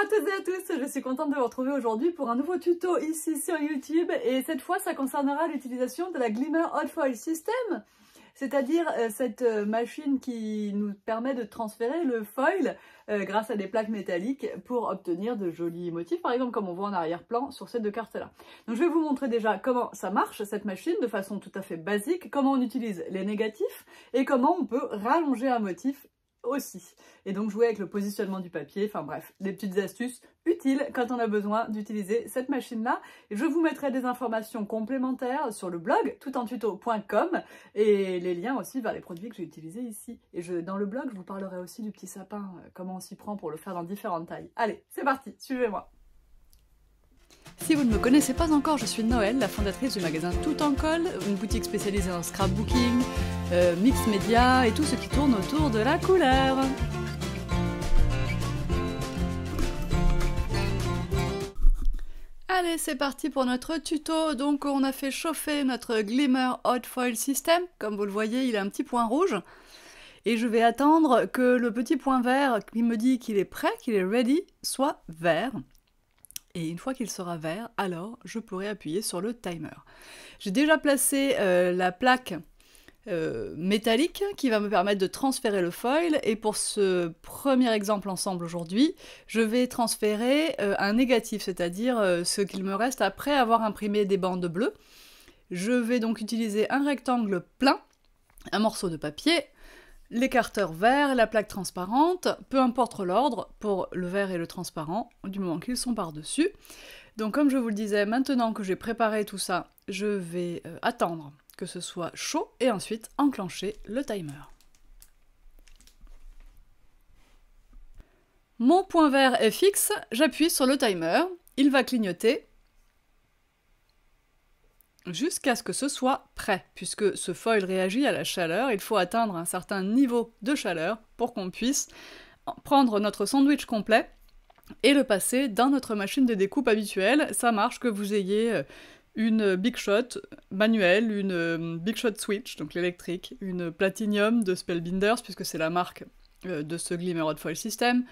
à toutes et à tous, je suis contente de vous retrouver aujourd'hui pour un nouveau tuto ici sur YouTube et cette fois ça concernera l'utilisation de la Glimmer Hot Foil System c'est-à-dire euh, cette euh, machine qui nous permet de transférer le foil euh, grâce à des plaques métalliques pour obtenir de jolis motifs, par exemple comme on voit en arrière-plan sur ces deux cartes-là. Donc je vais vous montrer déjà comment ça marche cette machine de façon tout à fait basique, comment on utilise les négatifs et comment on peut rallonger un motif aussi. Et donc jouer avec le positionnement du papier, enfin bref, des petites astuces utiles quand on a besoin d'utiliser cette machine-là. et Je vous mettrai des informations complémentaires sur le blog toutentuto.com et les liens aussi vers les produits que j'ai utilisés ici. Et dans le blog, je vous parlerai aussi du petit sapin, euh, comment on s'y prend pour le faire dans différentes tailles. Allez, c'est parti, suivez-moi si vous ne me connaissez pas encore, je suis Noël, la fondatrice du magasin Tout en Col, une boutique spécialisée en scrapbooking, euh, mix média et tout ce autour de la couleur. Allez, c'est parti pour notre tuto. Donc, on a fait chauffer notre Glimmer Hot Foil System. Comme vous le voyez, il a un petit point rouge. Et je vais attendre que le petit point vert qui me dit qu'il est prêt, qu'il est ready, soit vert. Et une fois qu'il sera vert, alors je pourrai appuyer sur le timer. J'ai déjà placé euh, la plaque euh, métallique qui va me permettre de transférer le foil. Et pour ce premier exemple ensemble aujourd'hui, je vais transférer euh, un négatif, c'est-à-dire euh, ce qu'il me reste après avoir imprimé des bandes bleues. Je vais donc utiliser un rectangle plein, un morceau de papier, l'écarteur vert, la plaque transparente, peu importe l'ordre pour le vert et le transparent, du moment qu'ils sont par-dessus. Donc comme je vous le disais, maintenant que j'ai préparé tout ça, je vais attendre que ce soit chaud et ensuite enclencher le timer. Mon point vert est fixe, j'appuie sur le timer, il va clignoter jusqu'à ce que ce soit prêt. Puisque ce foil réagit à la chaleur, il faut atteindre un certain niveau de chaleur pour qu'on puisse prendre notre sandwich complet et le passer dans notre machine de découpe habituelle. Ça marche que vous ayez euh, une Big Shot manuelle, une euh, Big Shot Switch, donc l'électrique, une Platinum de Spellbinders, puisque c'est la marque euh, de ce rod Foil System.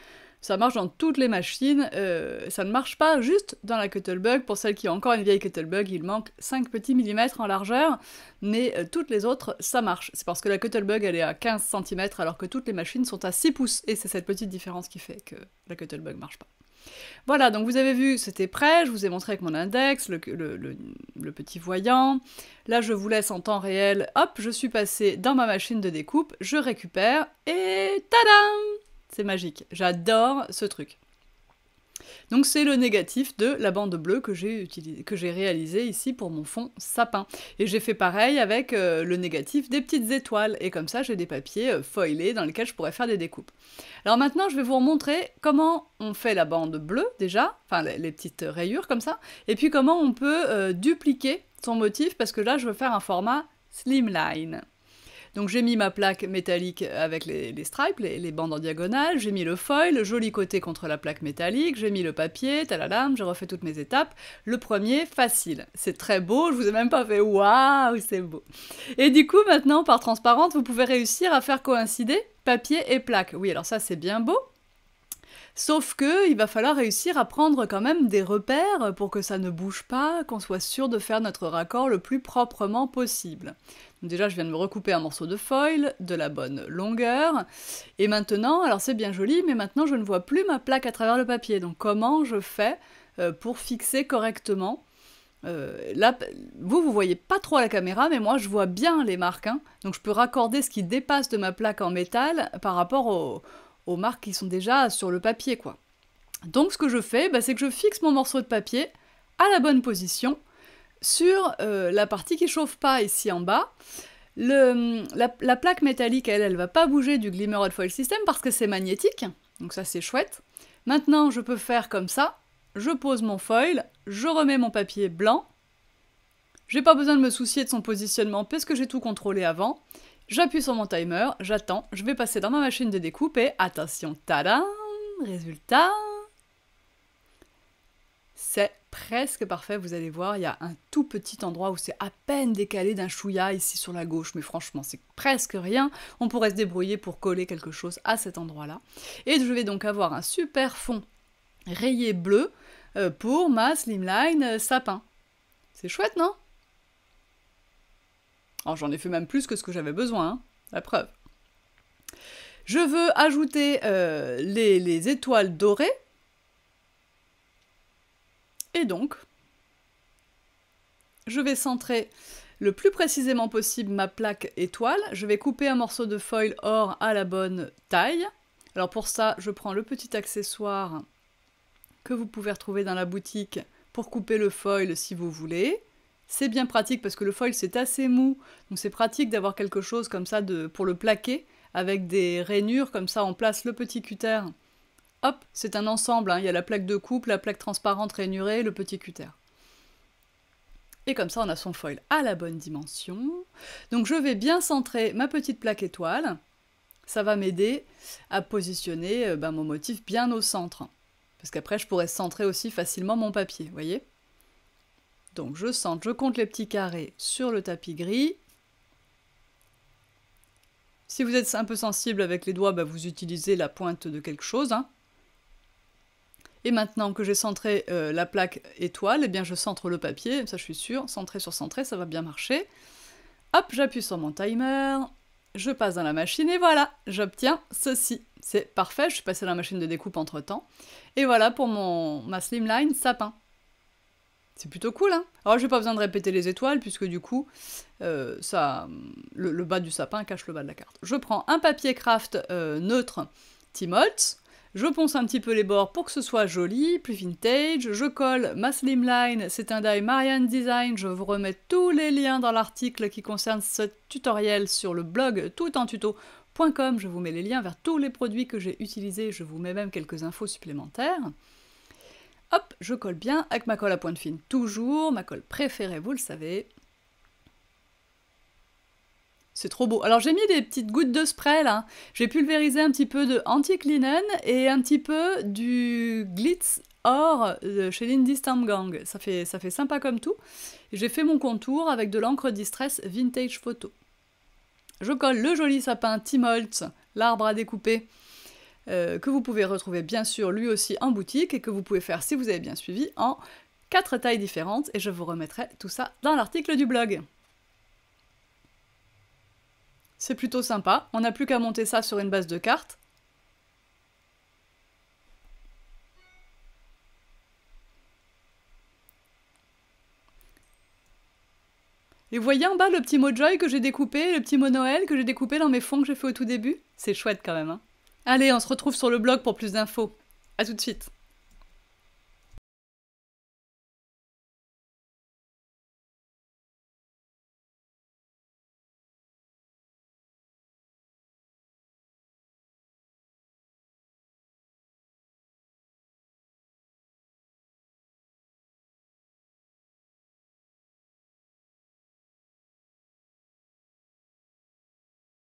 Ça marche dans toutes les machines, euh, ça ne marche pas juste dans la Kettlebug. Pour celle qui a encore une vieille Kettlebug, il manque 5 petits millimètres en largeur, mais toutes les autres, ça marche. C'est parce que la Kettlebug, elle est à 15 cm, alors que toutes les machines sont à 6 pouces, et c'est cette petite différence qui fait que la Kettlebug marche pas. Voilà, donc vous avez vu, c'était prêt, je vous ai montré avec mon index, le, petit voyant. Là, je vous laisse en temps réel, hop, je suis passé dans ma machine de découpe, je récupère, et tadam C'est magique, j'adore ce truc. Donc c'est le négatif de la bande bleue que j'ai réalisé ici pour mon fond sapin. Et j'ai fait pareil avec euh, le négatif des petites étoiles. Et comme ça, j'ai des papiers euh, foilés dans lesquels je pourrais faire des découpes. Alors maintenant, je vais vous montrer comment on fait la bande bleue déjà, enfin les, petites rayures comme ça, et puis comment on peut euh, dupliquer son motif parce que là, je veux faire un format slimline. Donc j'ai mis ma plaque métallique avec les, stripes, les, bandes en diagonale, j'ai mis le foil, joli côté contre la plaque métallique, j'ai mis le papier, talala, j'ai refait toutes mes étapes. Le premier, facile. C'est très beau, je vous ai même pas fait waouh, c'est beau. Et du coup, maintenant, par transparente, vous pouvez réussir à faire coïncider papier et plaque. Oui, alors ça, c'est bien beau, Sauf que il va falloir réussir à prendre quand même des repères pour que ça ne bouge pas, qu'on soit sûr de faire notre raccord le plus proprement possible. déjà, je viens de me recouper un morceau de foil de la bonne longueur. Et maintenant, alors c'est bien joli, mais maintenant je ne vois plus ma plaque à travers le papier. Donc comment je fais euh, pour fixer correctement euh, là, vous, vous voyez pas trop à la caméra, mais moi, je vois bien les marques. Hein. Donc, je peux raccorder ce qui dépasse de ma plaque en métal par rapport au, aux marques qui sont déjà sur le papier, quoi. Donc ce que je fais, bah, c'est que je fixe mon morceau de papier à la bonne position sur euh, la partie qui chauffe pas ici en bas. la, plaque métallique, elle, elle va pas bouger du Glimmer Hot Foil System parce que c'est magnétique, donc ça c'est chouette. Maintenant, je peux faire comme ça, je pose mon foil, je remets mon papier blanc, j'ai pas besoin de me soucier de son positionnement parce que j'ai tout contrôlé avant. J'appuie sur mon timer, j'attends, je vais passer dans ma machine de découpe et attention, ta-da résultat. C'est presque parfait, vous allez voir, il y a un tout petit endroit où c'est à peine décalé d'un chouïa ici sur la gauche, mais franchement c'est presque rien, on pourrait se débrouiller pour coller quelque chose à cet endroit-là. Et je vais donc avoir un super fond rayé bleu euh, pour ma slimline euh, sapin. C'est chouette, non alors j'en ai fait même plus que ce que j'avais besoin, hein, la preuve. Je veux ajouter euh, les, les étoiles dorées. Et donc, je vais centrer le plus précisément possible ma plaque étoile. Je vais couper un morceau de foil or à la bonne taille. Alors pour ça, je prends le petit accessoire que vous pouvez retrouver dans la boutique pour couper le foil si vous voulez. C'est bien pratique parce que le foil c'est assez mou, donc c'est pratique d'avoir quelque chose comme ça de, pour le plaquer avec des rainures, comme ça on place le petit cutter. Hop, c'est un ensemble, hein. il y a la plaque de coupe, la plaque transparente rainurée, le petit cutter. Et comme ça on a son foil à la bonne dimension. Donc je vais bien centrer ma petite plaque étoile, ça va m'aider à positionner euh, ben, mon motif bien au centre. Parce qu'après je pourrais centrer aussi facilement mon papier, voyez donc je centre, je compte les petits carrés sur le tapis gris. Si vous êtes un peu sensible avec les doigts, bah, vous utilisez la pointe de quelque chose. Hein. Et maintenant que j'ai centré euh, la plaque étoile, eh bien je centre le papier, ça je suis sûre, centré sur centré, ça va bien marcher. Hop, j'appuie sur mon timer, je passe dans la machine et voilà, j'obtiens ceci. C'est parfait, je suis passée dans la machine de découpe entre temps. Et voilà pour mon, ma slimline sapin. C'est plutôt cool, hein Alors, n'ai pas besoin de répéter les étoiles, puisque du coup, euh, ça, le, bas du sapin cache le bas de la carte. Je prends un papier craft euh, neutre Timote, je ponce un petit peu les bords pour que ce soit joli, plus vintage, je colle ma slimline, c'est un die Marianne Design, je vous remets tous les liens dans l'article qui concerne ce tutoriel sur le blog toutentuto.com, je vous mets les liens vers tous les produits que j'ai utilisés, je vous mets même quelques infos supplémentaires. Hop, je colle bien avec ma colle à pointe fine. Toujours ma colle préférée, vous le savez. C'est trop beau. Alors j'ai mis des petites gouttes de spray là. J'ai pulvérisé un petit peu de anti cleaning et un petit peu du Glitz Or de chez Lindy Stamp Gang. Ça fait, ça fait sympa comme tout. J'ai fait mon contour avec de l'encre Distress Vintage Photo. Je colle le joli sapin Holtz, l'arbre à découper, euh, que vous pouvez retrouver bien sûr lui aussi en boutique et que vous pouvez faire si vous avez bien suivi en quatre tailles différentes et je vous remettrai tout ça dans l'article du blog. C'est plutôt sympa, on n'a plus qu'à monter ça sur une base de cartes. Et vous voyez en bas le petit mot Joy que j'ai découpé, le petit mot Noël que j'ai découpé dans mes fonds que j'ai fait au tout début C'est chouette quand même, hein Allez, on se retrouve sur le blog pour plus d'infos. À tout de suite.